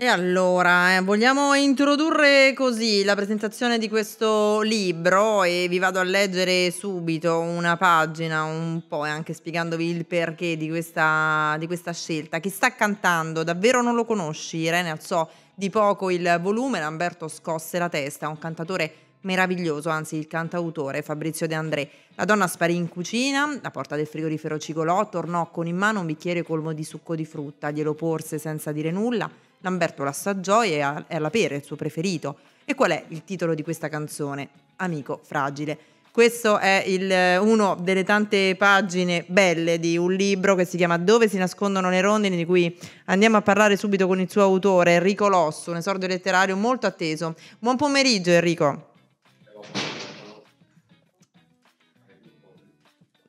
E allora, eh, vogliamo introdurre così la presentazione di questo libro e vi vado a leggere subito una pagina, un po' eh, anche spiegandovi il perché di questa, di questa scelta. Chi sta cantando? Davvero non lo conosci? Irene alzò di poco il volume, Lamberto scosse la testa, un cantatore meraviglioso, anzi il cantautore Fabrizio De André. La donna sparì in cucina, la porta del frigorifero cigolò, tornò con in mano un bicchiere colmo di succo di frutta, glielo porse senza dire nulla, Lamberto l'assaggiò e è alla pera il suo preferito. E qual è il titolo di questa canzone? Amico fragile. Questo è il, uno delle tante pagine belle di un libro che si chiama Dove si nascondono le rondini, di cui andiamo a parlare subito con il suo autore, Enrico Losso, un esordio letterario molto atteso. Buon pomeriggio Enrico.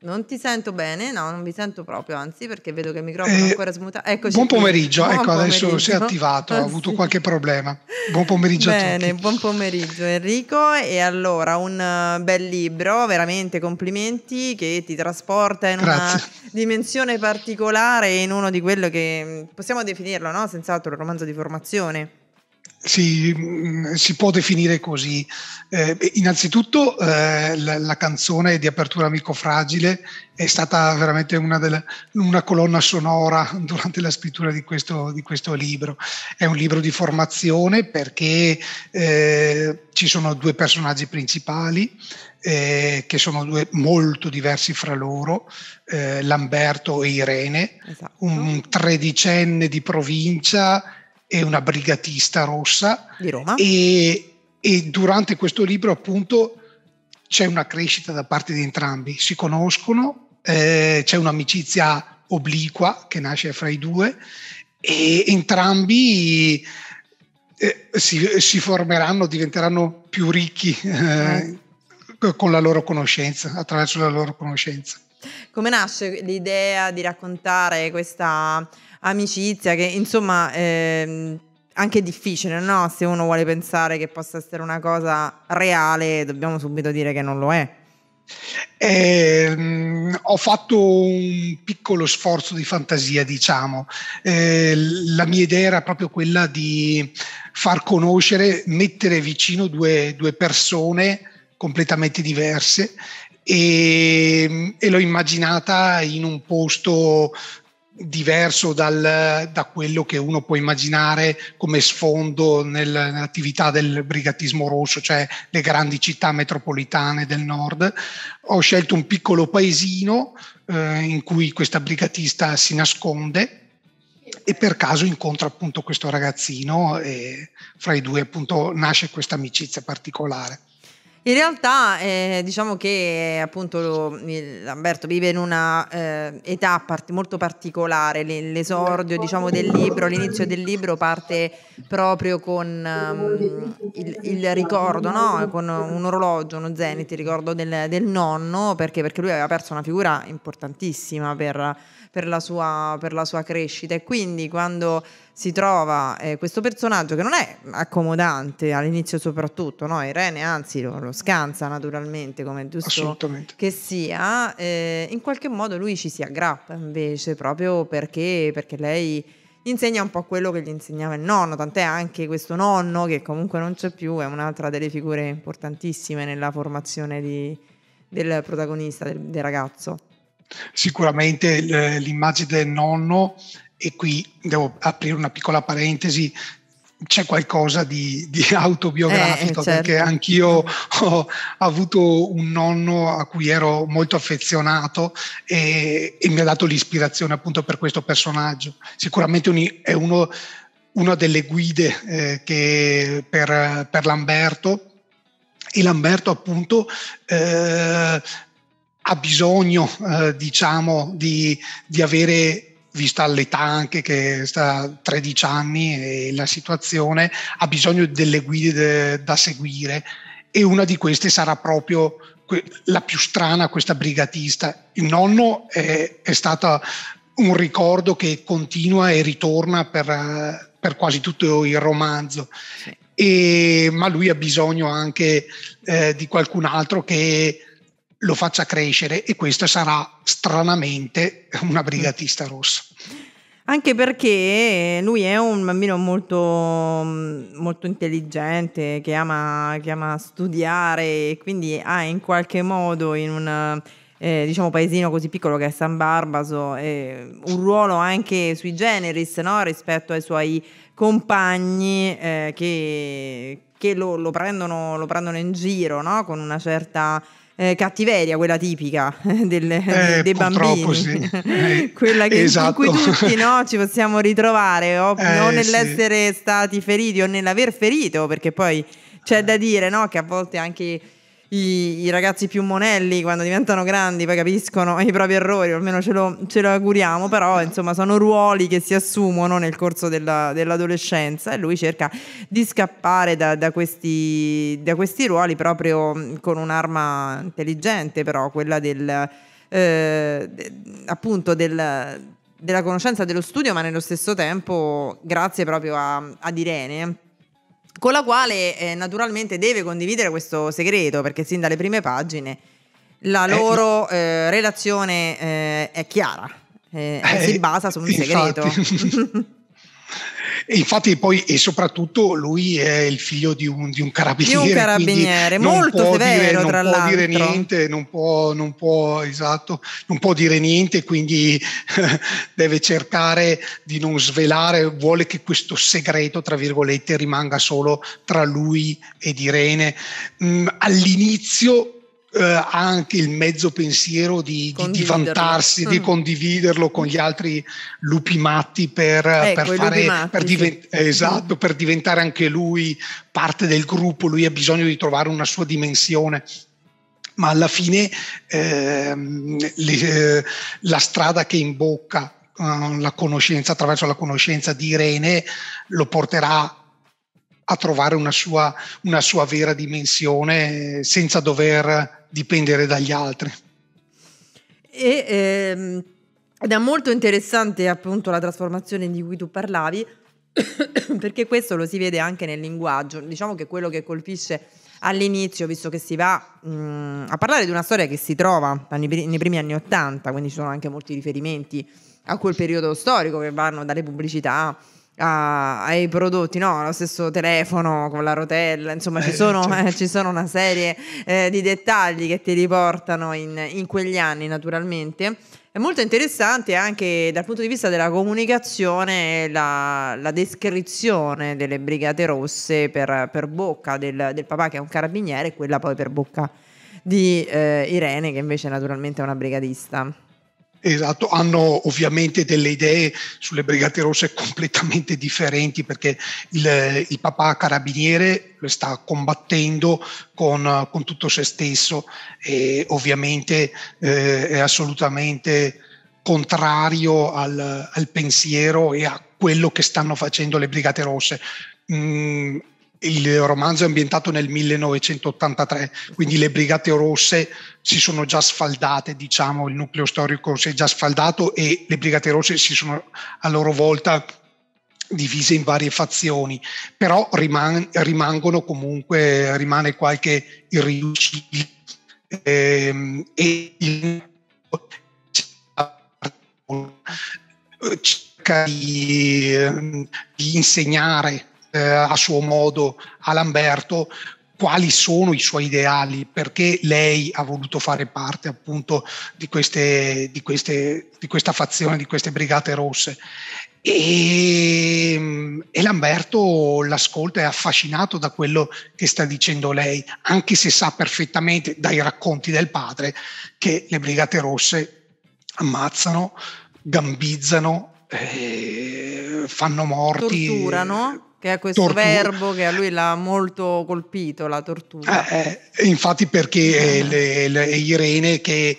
Non ti sento bene, no, non vi sento proprio, anzi, perché vedo che il microfono eh, è ancora smutato. Eccoci buon pomeriggio, buon ecco pomeriggio. adesso si è attivato, ah, ho avuto sì. qualche problema. Buon pomeriggio Bene, buon pomeriggio Enrico. E allora, un eh, bel libro, veramente complimenti, che ti trasporta in Grazie. una dimensione particolare, in uno di quello che mm, possiamo definirlo, no? Senz'altro il romanzo di formazione si, si, può definire così. Eh, innanzitutto eh, la, la, canzone di apertura Amico Fragile è stata veramente una, delle, una colonna sonora durante la scrittura di questo, di questo, libro. È un libro di formazione perché eh, ci sono due personaggi principali. Eh, che sono due molto diversi fra loro, eh, Lamberto e Irene, esatto. un tredicenne di provincia è una brigatista rossa di Roma e, e durante questo libro appunto c'è una crescita da parte di entrambi, si conoscono, eh, c'è un'amicizia obliqua che nasce fra i due e entrambi eh, si, si, formeranno, diventeranno più ricchi eh, eh. con la loro conoscenza, attraverso la loro conoscenza. Come nasce l'idea di raccontare questa amicizia che insomma eh, anche difficile, no? Se uno vuole pensare che possa essere una cosa reale, dobbiamo subito dire che non lo è. Eh, ho fatto un piccolo sforzo di fantasia, diciamo. Eh, la mia idea era proprio quella di far conoscere, mettere vicino due, due persone completamente diverse e, ehm, e, l'ho immaginata in un posto diverso dal, da quello che uno può immaginare come sfondo nel, nell'attività del brigatismo rosso, cioè le grandi città metropolitane del nord. Ho scelto un piccolo paesino eh, in cui questa brigatista si nasconde e per caso incontra appunto questo ragazzino e fra i due appunto nasce questa amicizia particolare. In realtà eh, diciamo che appunto lo, Lamberto vive in una eh, età part- molto particolare, l'esordio diciamo, del libro, l'inizio del libro parte proprio con um, il, il, ricordo, no? con un orologio, uno zenith, il ricordo del, del nonno, perché? perché lui aveva perso una figura importantissima per per la sua, per la sua crescita. E quindi quando si trova eh, questo personaggio che non è accomodante all'inizio soprattutto, no? Irene anzi lo, lo scansa naturalmente come giusto che sia, eh, in qualche modo lui ci si aggrappa invece proprio perché, perché lei insegna un po' quello che gli insegnava il nonno, tant'è anche questo nonno che comunque non c'è più, è un'altra delle figure importantissime nella formazione di, del protagonista, del, del ragazzo sicuramente l'immagine del nonno, e qui devo aprire una piccola parentesi, c'è qualcosa di, di autobiografico eh, eh certo. perché anch'io ho avuto un nonno a cui ero molto affezionato e, e mi ha dato l'ispirazione appunto per questo personaggio. Sicuramente un, è uno, una delle guide eh, che per, per Lamberto e Lamberto appunto eh, ha bisogno, eh, diciamo, di, di avere vista l'età anche che sta a 13 anni e la situazione, ha bisogno delle guide da seguire e una di queste sarà proprio la più strana, questa brigatista. Il nonno è, è stato un ricordo che continua e ritorna per, per quasi tutto il romanzo. Sì. E, ma lui ha bisogno anche eh, di qualcun altro che lo faccia crescere e questo sarà stranamente una brigatista rossa. Anche perché lui è un bambino molto, molto intelligente, che ama, che ama studiare e quindi ha in qualche modo in un eh, diciamo, paesino così piccolo che è San Barbaso eh, un ruolo anche sui generis no? rispetto ai suoi compagni eh, che, che lo, lo, prendono, lo, prendono, in giro no? con una certa eh, cattiveria, quella tipica del, eh, dei bambini, eh, sì. quella che, esatto. in cui tutti no, ci possiamo ritrovare, o, eh, o nell'essere sì. stati feriti o nell'aver ferito, perché poi c'è da dire no, che a volte anche i, i, ragazzi più monelli quando diventano grandi poi capiscono i propri errori, almeno ce lo, ce lo auguriamo, però insomma sono ruoli che si assumono nel corso della, dell'adolescenza e lui cerca di scappare da, da, questi, da, questi, ruoli proprio con un'arma intelligente, però quella del, eh, appunto del, della conoscenza dello studio, ma nello stesso tempo grazie proprio a, ad Irene con la quale eh, naturalmente deve condividere questo segreto, perché sin dalle prime pagine la eh, loro eh, relazione eh, è chiara, eh, eh, si basa su un segreto. infatti poi e soprattutto lui è il figlio di un, di un carabiniere. Di un carabiniere, molto severo dire, tra l'altro. Non può dire niente, non può, non può, esatto, non può dire niente, quindi deve cercare di non svelare, vuole che questo segreto, tra virgolette, rimanga solo tra lui ed Irene. Mm, all'inizio eh, anche il mezzo pensiero di, di, di vantarsi, mm. di condividerlo con gli altri lupi matti per, ecco, per, fare, matti, per, divent- sì. Mm. esatto, per diventare anche lui parte del gruppo, lui ha bisogno di trovare una sua dimensione ma alla fine ehm, le, eh, la strada che imbocca eh, la conoscenza attraverso la conoscenza di Irene lo porterà a trovare una sua, una sua vera dimensione eh, senza dover dipendere dagli altri. E, ehm, ed è molto interessante appunto la trasformazione di cui tu parlavi, perché questo lo si vede anche nel linguaggio. Diciamo che quello che colpisce all'inizio, visto che si va mh, mm, a parlare di una storia che si trova nei primi anni Ottanta, quindi ci sono anche molti riferimenti a quel periodo storico che vanno dalle pubblicità a, ai prodotti, no? Lo stesso telefono con la rotella, insomma, ci, eh, sono, certo. eh, ci, sono, una serie eh, di dettagli che ti riportano in, in quegli anni, naturalmente. È molto interessante anche dal punto di vista della comunicazione la, la descrizione delle Brigate Rosse per, per bocca del, del, papà che è un carabiniere e quella poi per bocca di eh, Irene che invece naturalmente è una brigadista. Esatto, hanno ovviamente delle idee sulle Brigate Rosse completamente differenti perché il, il papà carabiniere lo sta combattendo con, con tutto se stesso e ovviamente eh, è assolutamente contrario al, al, pensiero e a quello che stanno facendo le Brigate Rosse. Mm, il romanzo è ambientato nel 1983, quindi le Brigate Rosse si sono già sfaldate, diciamo, il nucleo storico si è già sfaldato e le Brigate Rosse si sono a loro volta divise in varie fazioni, però riman- rimangono comunque, rimane qualche irriducibile ehm, e il cerca di, ehm, di insegnare eh, a suo modo a Lamberto quali sono i suoi ideali, perché lei ha voluto fare parte appunto di, queste, di, queste, di questa fazione, di queste brigate rosse. E, e, Lamberto l'ascolta, è affascinato da quello che sta dicendo lei, anche se sa perfettamente dai racconti del padre che le brigate rosse ammazzano, gambizzano, eh, fanno morti, torturano che è questo tortura. verbo che a lui l'ha molto colpito, la tortura. Eh, eh infatti perché è, è, è Irene che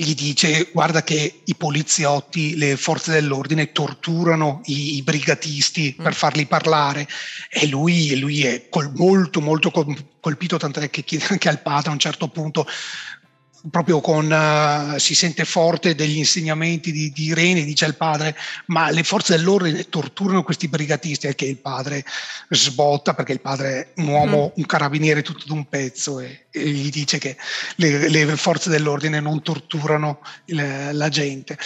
gli dice guarda che i poliziotti, le forze dell'ordine torturano i, i brigatisti mm. per farli parlare e lui, lui è col, molto molto colpito, tant'è che chiede anche al padre a un certo punto proprio con, uh, si sente forte degli insegnamenti di, di Irene, dice il padre, ma le forze dell'ordine torturano questi brigatisti, al che il padre sbotta perché il padre è un uomo, mm. un carabiniere tutto d'un pezzo e, e gli dice che le, le, forze dell'ordine non torturano il, la gente.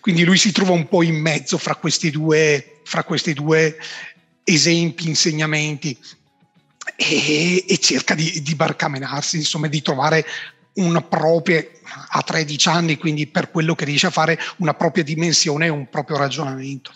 Quindi lui si trova un po' in mezzo fra questi due, fra questi due esempi, insegnamenti. E, e cerca di, di barcamenarsi, insomma, di trovare una propria, a 13 anni, quindi per quello che riesce a fare, una propria dimensione e un proprio ragionamento.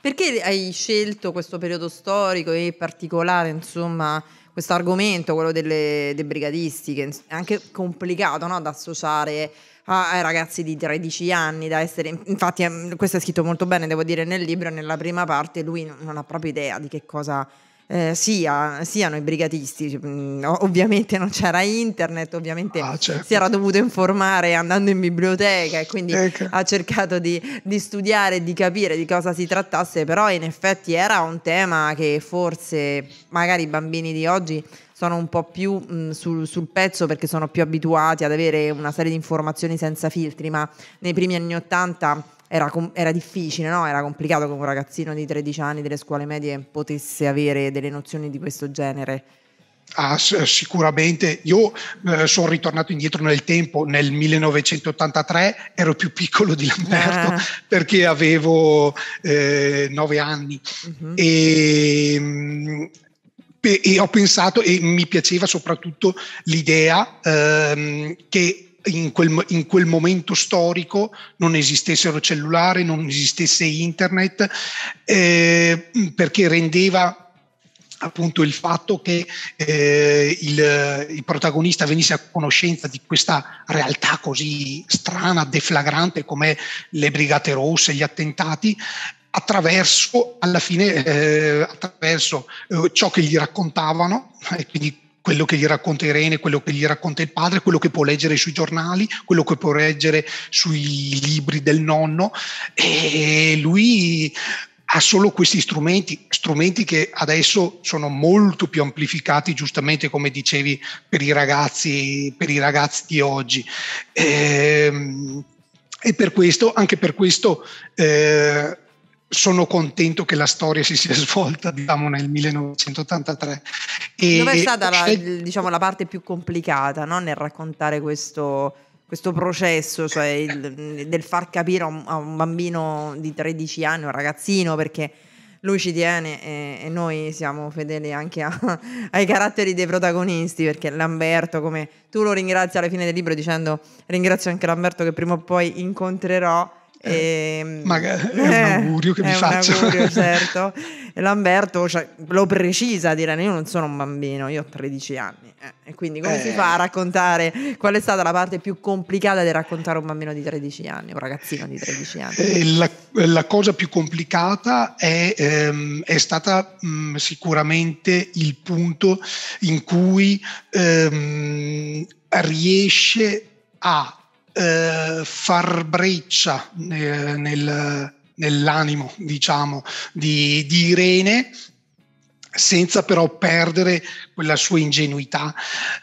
Perché hai scelto questo periodo storico e particolare, insomma, questo argomento, quello delle, delle brigadistiche, è anche complicato no? da associare ai ragazzi di 13 anni, da essere, infatti ehm, questo è scritto molto bene, devo dire, nel libro, nella prima parte, lui non ha proprio idea di che cosa eh, sia, siano i brigatisti. Cioè, mm, ovviamente non c'era internet, ovviamente ah, certo. si era dovuto informare andando in biblioteca e quindi ecco. ha cercato di, di studiare e di capire di cosa si trattasse, però in effetti era un tema che forse magari i bambini di oggi sono un po' più mh, mm, sul, sul, pezzo perché sono più abituati ad avere una serie di informazioni senza filtri, ma nei primi anni Ottanta era, com- era, difficile, no? era complicato che un ragazzino di 13 anni delle scuole medie potesse avere delle nozioni di questo genere. Ah, eh, sicuramente, io eh, sono ritornato indietro nel tempo, nel 1983 ero più piccolo di Lamberto ah. perché avevo eh, 9 anni uh-huh. Mhm. e, ehm, e, ho pensato e mi piaceva soprattutto l'idea ehm, che in quel, in quel, momento storico non esistessero cellulari, non esistesse internet, eh, perché rendeva appunto il fatto che eh, il, il, protagonista venisse a conoscenza di questa realtà così strana, deflagrante come le brigate rosse, gli attentati, attraverso alla fine eh, attraverso eh, ciò che gli raccontavano e quindi quello che gli racconta Irene, quello che gli racconta il padre, quello che può leggere sui giornali, quello che può leggere sui libri del nonno e lui ha solo questi strumenti, strumenti che adesso sono molto più amplificati, giustamente come dicevi, per i ragazzi, per i ragazzi di oggi. E, ehm, e per questo, anche per questo, eh, sono contento che la storia si sia svolta diciamo, nel 1983. E Dove è stata la, diciamo, la parte più complicata no? nel raccontare questo, questo processo, cioè il, del far capire a un, a un, bambino di 13 anni, un ragazzino, perché lui ci tiene e, e noi siamo fedeli anche a, ai caratteri dei protagonisti, perché Lamberto, come tu lo ringrazi alla fine del libro dicendo ringrazio anche Lamberto che prima o poi incontrerò, e, eh, eh, ehm, Magari è un eh, augurio che mi faccio. Augurio, certo. E Lamberto cioè, lo precisa, dirà, io non sono un bambino, io ho 13 anni. Eh, e quindi come eh. si fa a raccontare, qual è stata la parte più complicata di raccontare un bambino di 13 anni, un ragazzino di 13 anni? La, la, cosa più complicata è, ehm, è stata mh, mm, sicuramente il punto in cui ehm, riesce a eh, far breccia nel, nel, nell'animo, diciamo, di, di Irene senza però perdere quella sua ingenuità.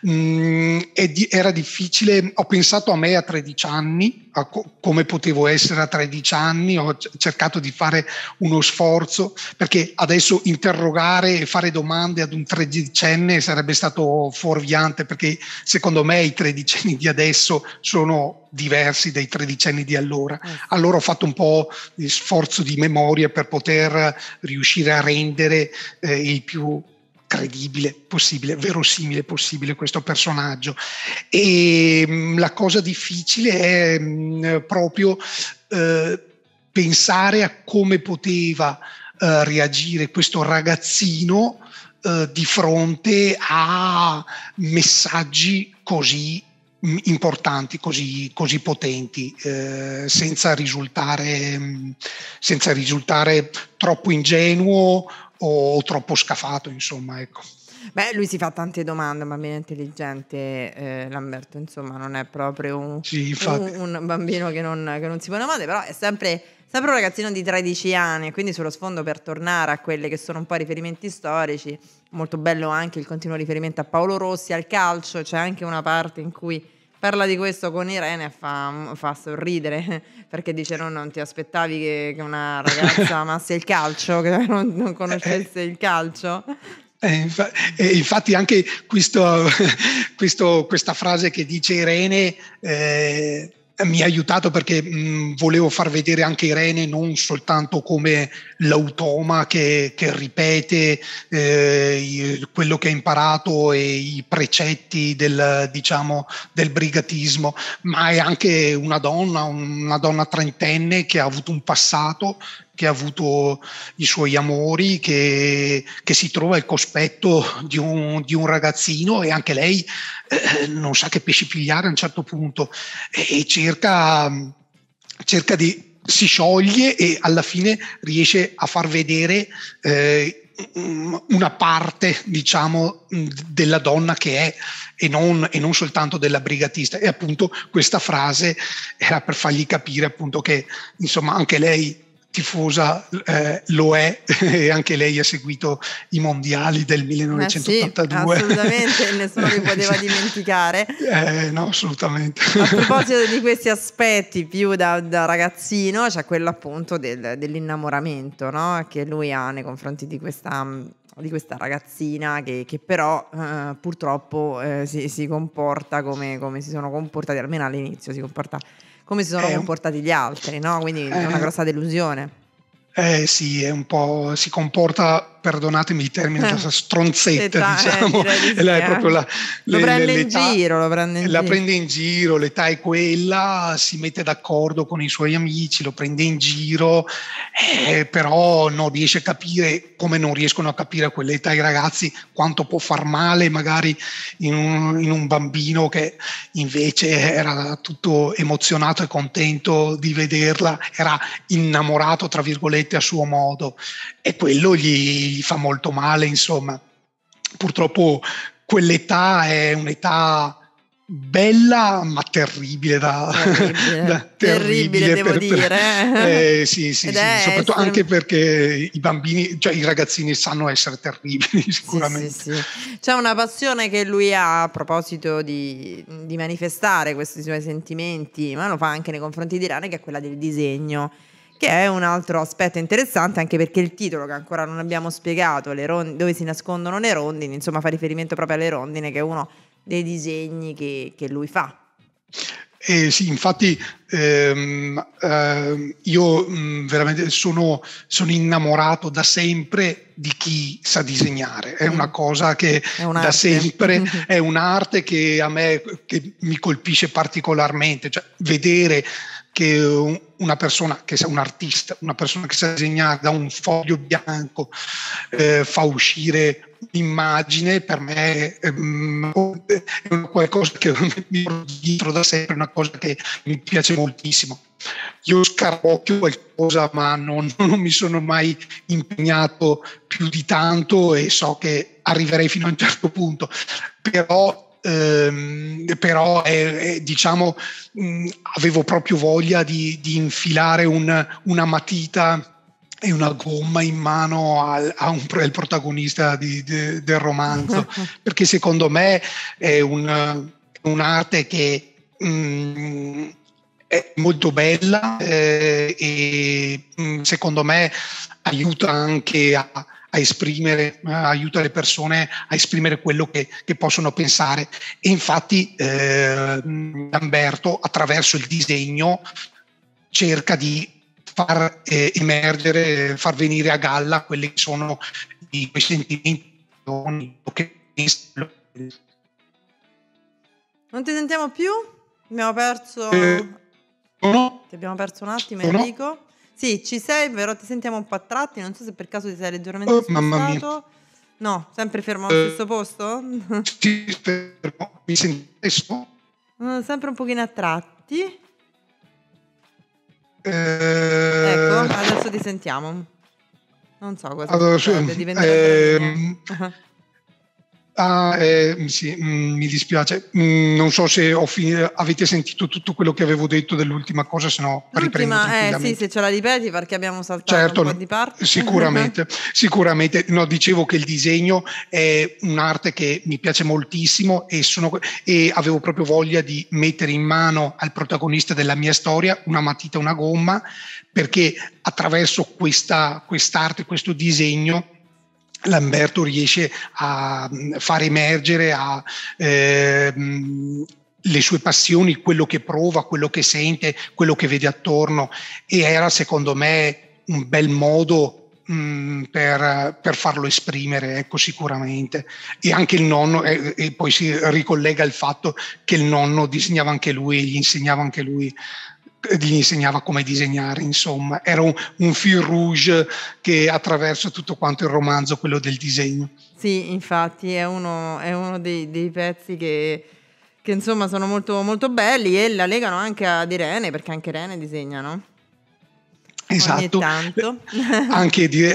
Mm, di, era difficile, ho pensato a me a 13 anni, a co- come potevo essere a 13 anni, ho c- cercato di fare uno sforzo, perché adesso interrogare e fare domande ad un tredicenne sarebbe stato fuorviante, perché secondo me i tredicenni di adesso sono diversi dai tredicenni di allora. Eh allora ho fatto un po' di sforzo di memoria per poter riuscire a rendere eh, il più credibile possibile, verosimile possibile questo personaggio. E mm, la cosa difficile è mm, proprio eh, pensare a come poteva eh, reagire questo ragazzino eh, di fronte a messaggi così mm, importanti, così, così potenti, eh, senza risultare, senza risultare troppo ingenuo o troppo scafato, insomma, ecco. Beh, lui si fa tante domande, bambino intelligente, eh, Lamberto, insomma, non è proprio un, sì, un, un bambino che non, che non si pone domande, però è sempre, sempre un ragazzino di 13 anni, quindi sullo sfondo per tornare a quelli che sono un po' riferimenti storici, molto bello anche il continuo riferimento a Paolo Rossi, al calcio, c'è anche una parte in cui parla di questo con Irene e fa, fa sorridere perché dice no, non ti aspettavi che, che una ragazza amasse il calcio, che non, non conoscesse eh, eh. il calcio. E, infa- e infatti anche questo, questo, questa frase che dice Irene eh, mi ha aiutato perché mh, mm, volevo far vedere anche Irene non soltanto come l'automa che, che ripete eh, quello che ha imparato e i precetti del, diciamo, del brigatismo, ma è anche una donna, una donna trentenne che ha avuto un passato che ha avuto i suoi amori, che, che si trova al cospetto di un, di un ragazzino e anche lei eh, non sa che pesci pigliare a un certo punto e, e cerca, cerca, di... si scioglie e alla fine riesce a far vedere eh, una parte, diciamo, della donna che è e non, e non, soltanto della brigatista. E appunto questa frase era per fargli capire appunto che, insomma, anche lei tifosa eh, lo è e anche lei ha seguito i mondiali del 1982. Eh sì, assolutamente, nessuno li poteva dimenticare. Eh, no, assolutamente. A proposito di questi aspetti più da, da ragazzino, c'è quello appunto del, dell'innamoramento no? che lui ha nei confronti di questa, di questa ragazzina che, che però eh, purtroppo eh, si, si, comporta come, come si sono comportati, almeno all'inizio si comporta come si sono eh, comportati gli altri, no? Quindi è una eh. grossa delusione. Eh sì, è un po', si comporta, perdonatemi il termine, eh. Cioè, stronzetta, eh, diciamo. Eh, di è proprio la, lo le, prende in giro, lo prende in la giro. prende in giro, l'età è quella, si mette d'accordo con i suoi amici, lo prende in giro, eh, però non riesce a capire, come non riescono a capire a quell'età i ragazzi, quanto può far male magari in un, in un bambino che invece era tutto emozionato e contento di vederla, era innamorato, tra virgolette, virgolette, a suo modo e quello gli, gli fa molto male, insomma. Purtroppo quell'età è un'età bella ma terribile da, terribile, da, terribile, terribile per, devo dire eh, sì, sì, sì, soprattutto essere... anche perché i bambini cioè i ragazzini sanno essere terribili sicuramente c'è una passione che lui ha a proposito di, di manifestare questi suoi sentimenti ma lo fa anche nei confronti di Rane che è quella del disegno che è un altro aspetto interessante anche perché il titolo che ancora non abbiamo spiegato, rond- dove si nascondono le rondini, insomma fa riferimento proprio alle rondine che è uno dei disegni che, che lui fa. Eh sì, infatti ehm, eh, io mh, mm, veramente sono, sono, innamorato da sempre di chi sa disegnare, è una mm. cosa che da sempre è un'arte che a me che mi colpisce particolarmente, cioè vedere che una persona che sa un artista, una persona che sa disegnare da un foglio bianco eh, fa uscire un'immagine, per me ehm, è qualcosa che mi porto dietro da sempre, una cosa che mi piace moltissimo. Io scarocchio qualcosa, ma non, non mi sono mai impegnato più di tanto e so che arriverei fino a un certo punto, però ehm, però è, è, diciamo, mh, mm, avevo proprio voglia di, di infilare un, una matita e una gomma in mano al, un, al protagonista di, de, del romanzo, perché secondo me è un, un'arte che mh, mm, è molto bella eh, e mh, mm, secondo me aiuta anche a a esprimere, aiuta le persone a esprimere quello che, che possono pensare. E infatti eh, Lamberto, attraverso il disegno, cerca di far eh, emergere, far venire a galla quelli che sono i, quei sentimenti non ti sentiamo più? Abbiamo perso... Eh, no. Ti abbiamo perso un attimo, Enrico. Sì, ci sei, però ti sentiamo un po' a tratti, non so se per caso ti sei leggermente oh, spostato. No, sempre fermo allo uh, stesso posto? Sì, fermo, mi senti Uh, mm, sempre un pochino a tratti. Uh, eh, ecco, adesso ti sentiamo. Non so cosa allora, succede, sì, eh, Ah, eh, sì, mm, mi dispiace. Mm, non so se finito, avete sentito tutto quello che avevo detto dell'ultima cosa, se no riprendo. Eh, sì, se ce la ripeti perché abbiamo saltato certo, un po' di parte. Sicuramente, sicuramente. No, dicevo che il disegno è un'arte che mi piace moltissimo e, sono, e avevo proprio voglia di mettere in mano al protagonista della mia storia una matita e una gomma perché attraverso questa, quest'arte, questo disegno Lamberto riesce a mm, far emergere, a ehm, le sue passioni, quello che prova, quello che sente, quello che vede attorno e era secondo me un bel modo mm, per, per, farlo esprimere, ecco sicuramente. E anche il nonno, e, e poi si ricollega il fatto che il nonno disegnava anche lui, gli insegnava anche lui gli insegnava come disegnare, insomma, era un, un fil rouge che attraverso tutto quanto il romanzo, quello del disegno. Sì, infatti è uno, è uno dei, dei, pezzi che, che insomma sono molto, molto belli e la legano anche ad Irene, perché anche Irene disegna, no? Esatto, anche,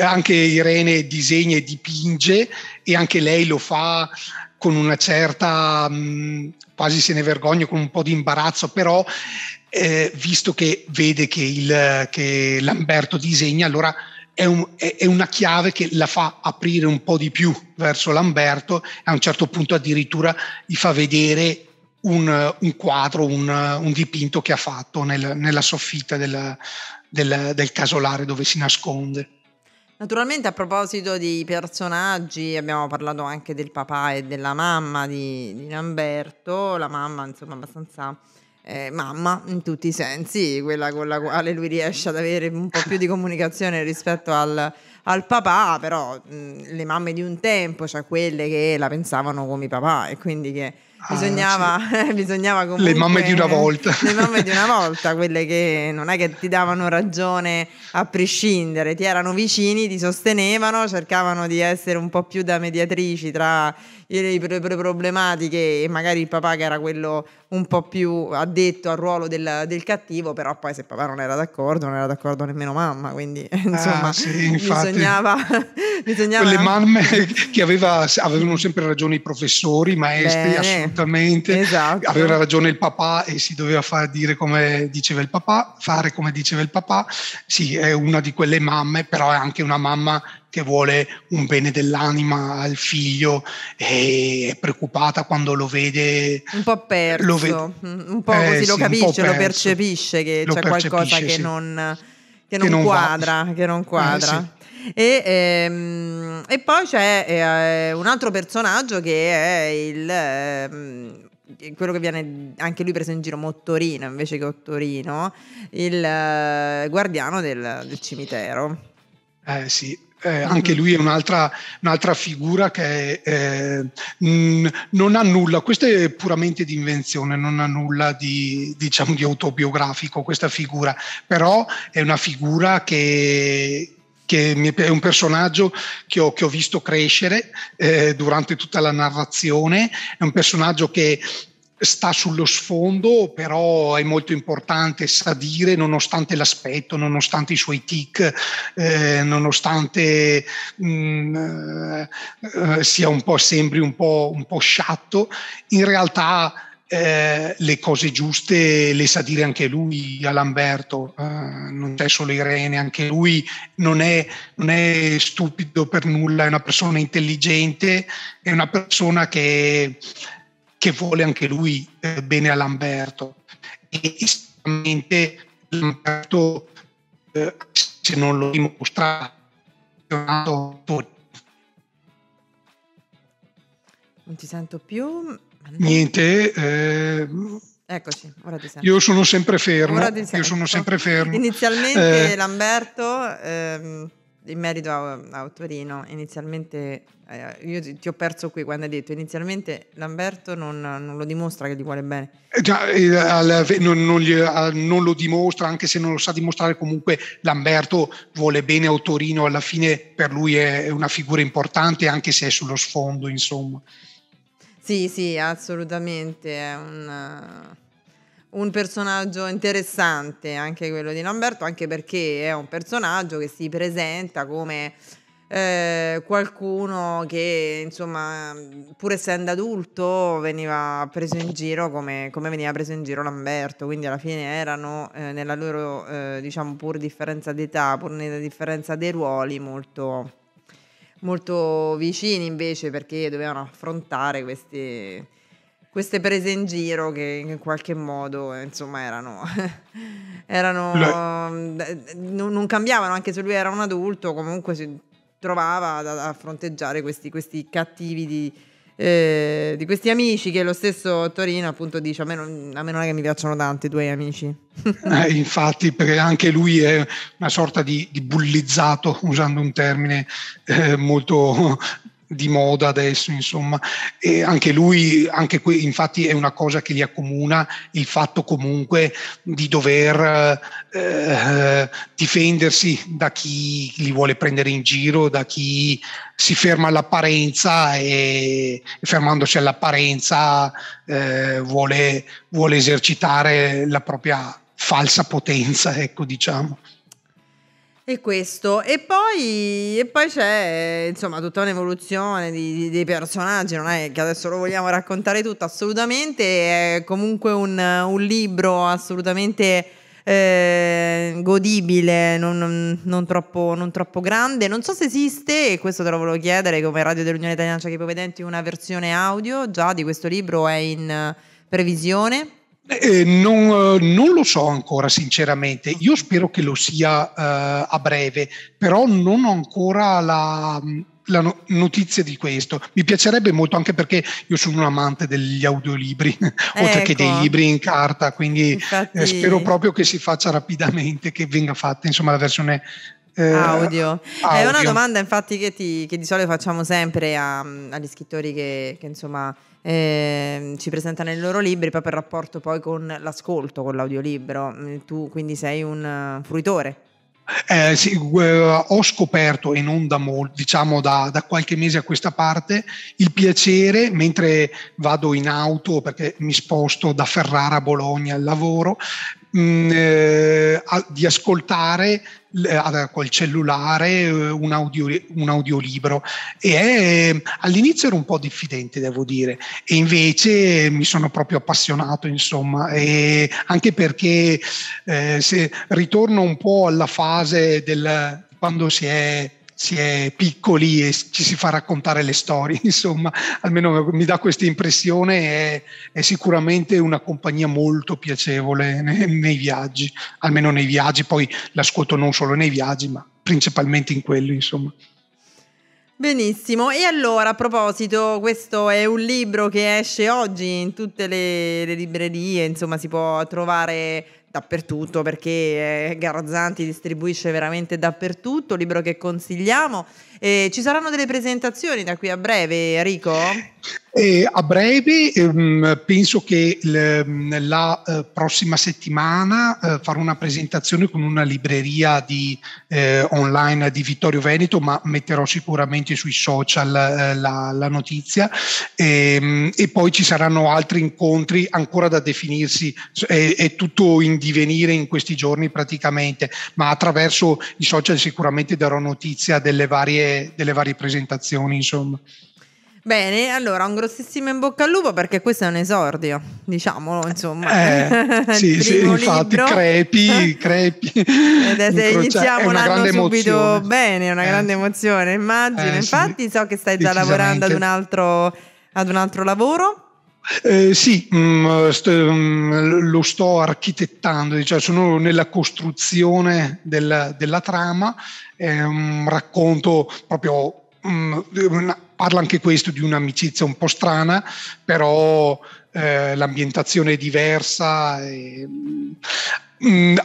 anche Irene disegna e dipinge e anche lei lo fa con una certa, mm, quasi se ne vergogna, con un po' di imbarazzo, però eh, visto che vede che, il, che Lamberto disegna, allora è, un, è, è, una chiave che la fa aprire un po' di più verso Lamberto, a un certo punto addirittura gli fa vedere un, un quadro, un, un, dipinto che ha fatto nel, nella soffitta del, del, del casolare dove si nasconde. Naturalmente a proposito di personaggi abbiamo parlato anche del papà e della mamma di, di Lamberto, la mamma insomma abbastanza eh, mamma in tutti i sensi, quella con la quale lui riesce ad avere un po' più di comunicazione rispetto al, al papà, però mh, le mamme di un tempo, cioè quelle che la pensavano come i papà e quindi che ah, bisognava, ah, sì. bisognava comunque... Le mamme di una volta. le mamme di una volta, quelle che non è che ti davano ragione a prescindere, ti erano vicini, ti sostenevano, cercavano di essere un po' più da mediatrici tra le problematiche e magari il papà che era quello un po' più addetto al ruolo del, del, cattivo, però poi se papà non era d'accordo, non era d'accordo nemmeno mamma, quindi ah, insomma ah, sì, bisognava, bisognava... Quelle mamme che aveva, avevano sempre ragione i professori, i maestri, Bene, assolutamente, esatto. aveva ragione il papà e si doveva far dire come diceva il papà, fare come diceva il papà, sì, è una di quelle mamme, però è anche una mamma che vuole un bene dell'anima al figlio e è preoccupata quando lo vede. Un po' perso, ve- mm, un po' eh, così eh, lo sì, capisce, lo percepisce che lo c'è percepisce, qualcosa che, sì. non, che, non che, non quadra, va. che non eh, quadra. Eh, sì. E, ehm, e, poi c'è eh, un altro personaggio che è il, eh, quello che viene anche lui preso in giro Mottorino invece che Ottorino, il eh, guardiano del, del cimitero. Eh sì, eh, anche lui è un'altra, un'altra figura che eh, mh, non ha nulla, questo è puramente di invenzione, non ha nulla di, diciamo, di autobiografico questa figura, però è una figura che, che è un personaggio che ho, che ho visto crescere eh, durante tutta la narrazione, è un personaggio che sta sullo sfondo, però è molto importante, sa dire, nonostante l'aspetto, nonostante i suoi tic, eh, nonostante mh, mm, eh, sia un po', sembri un po', un po sciatto, in realtà eh, le cose giuste le sa dire anche lui a Lamberto, eh, non c'è solo Irene, anche lui non è, non è stupido per nulla, è una persona intelligente, è una persona che che vuole anche lui eh, bene a Lamberto. E sicuramente Lamberto, eh, se non lo dimostra, non ti sento più. Niente. Eh, Eccoci, ora ti sento. Io sono sempre fermo. Io sono sempre fermo. Inizialmente eh, Lamberto... Ehm in merito a, a Torino, inizialmente eh, io ti, ti, ho perso qui quando hai detto inizialmente Lamberto non, non lo dimostra che gli vuole bene. Eh, già, eh, al, non, non, gli, al, eh, non, lo dimostra, anche se non lo sa dimostrare, comunque Lamberto vuole bene a Torino, alla fine per lui è una figura importante, anche se è sullo sfondo, insomma. Sì, sì, assolutamente, è un un personaggio interessante anche quello di Lamberto, anche perché è un personaggio che si presenta come eh, qualcuno che, insomma, pur essendo adulto, veniva preso in giro come, come veniva preso in giro Lamberto. Quindi alla fine erano, eh, nella loro, eh, diciamo, pur differenza d'età, pur nella differenza dei ruoli, molto, molto vicini invece perché dovevano affrontare queste queste prese in giro che in qualche modo eh, insomma erano, erano mm, eh, non, non, cambiavano anche se lui era un adulto comunque si trovava a, a fronteggiare questi, questi cattivi di, eh, di, questi amici che lo stesso Torino appunto dice a me non, a me non è che mi piacciono tanto i tuoi amici eh, infatti perché anche lui è una sorta di, di bullizzato usando un termine eh, molto di moda adesso, insomma, e anche lui, anche qui, infatti è una cosa che li accomuna, il fatto comunque di dover eh, difendersi da chi li vuole prendere in giro, da chi si ferma all'apparenza e fermandosi all'apparenza eh, vuole, vuole esercitare la propria falsa potenza, ecco diciamo. E questo, e poi, e poi c'è insomma tutta un'evoluzione di, di, dei personaggi, non è che adesso lo vogliamo raccontare tutto assolutamente, è comunque un, un libro assolutamente eh, godibile, non, non, non, troppo, non, troppo, grande. Non so se esiste, e questo te lo volevo chiedere, come Radio dell'Unione Italiana Ciechi Povedenti, una versione audio già di questo libro, è in eh, previsione. Eh, non, eh, non, lo so ancora, sinceramente. Io spero che lo sia eh, a breve, però non ho ancora la, la notizia di questo. Mi piacerebbe molto, anche perché io sono un amante degli audiolibri, ecco. oltre che dei ecco. libri in carta, quindi eh, spero proprio che si faccia rapidamente, che venga fatta insomma, la versione eh, audio. audio. Eh, è una domanda infatti che, ti, che di solito facciamo sempre a, agli scrittori che, che insomma eh, ci presentano i loro libri proprio il rapporto poi con l'ascolto, con l'audiolibro. Mm, tu quindi sei un uh, fruitore. Eh, sì, eh, ho scoperto, e non da molto, diciamo da, da, qualche mese a questa parte, il piacere mentre vado in auto, perché mi sposto da Ferrara a Bologna al lavoro, mh, mm, eh, a, di ascoltare col cellulare eh, un, audio, un audiolibro e è, ehm, all'inizio ero un po' diffidente devo dire e invece mi sono proprio appassionato insomma e anche perché eh, se ritorno un po' alla fase del quando si è si è piccoli e ci si fa raccontare le storie, insomma, almeno mi dà questa impressione, è, è sicuramente una compagnia molto piacevole nei, nei, viaggi, almeno nei viaggi, poi l'ascolto non solo nei viaggi, ma principalmente in quelli, insomma. Benissimo, e allora a proposito, questo è un libro che esce oggi in tutte le, le librerie, insomma si può trovare dappertutto perché eh, Garzanti distribuisce veramente dappertutto, libro che consigliamo eh, ci saranno delle presentazioni da qui a breve, Enrico? Eh, a breve ehm, penso che l- ehm, la eh, prossima settimana eh, farò una presentazione con una libreria di, eh, online di Vittorio Veneto, ma metterò sicuramente sui social eh, la, la, notizia ehm, e poi ci saranno altri incontri ancora da definirsi, è, è, tutto in divenire in questi giorni praticamente, ma attraverso i social sicuramente darò notizia delle varie delle, varie presentazioni, insomma. Bene, allora un grossissimo in bocca al lupo perché questo è un esordio, diciamolo insomma. Eh, sì, sì, infatti, libro. crepi, crepi. Adesso iniziamo l'anno subito emozione. bene, è una eh. grande emozione, immagino. Eh, infatti sì, so che stai già lavorando ad un altro, ad un altro lavoro. Eh, sì, mm, st- mm, lo sto architettando, cioè sono nella costruzione della, della trama, è racconto proprio, mh, mm, una, parla anche questo di un'amicizia un po' strana, però eh, l'ambientazione è diversa. E, Mm,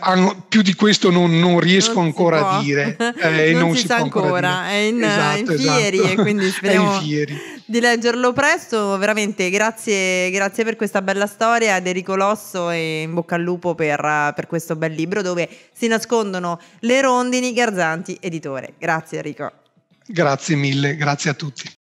più di questo non, non riesco non ancora a dire. Eh, non, non, si, si sa ancora, è in, esatto, in esatto. fieri esatto. Eh, e quindi speriamo di leggerlo presto. Veramente grazie, grazie, per questa bella storia ad Enrico Losso e in bocca al lupo per, per questo bel libro dove si nascondono le rondini Garzanti, editore. Grazie Enrico. Grazie mille, grazie a tutti.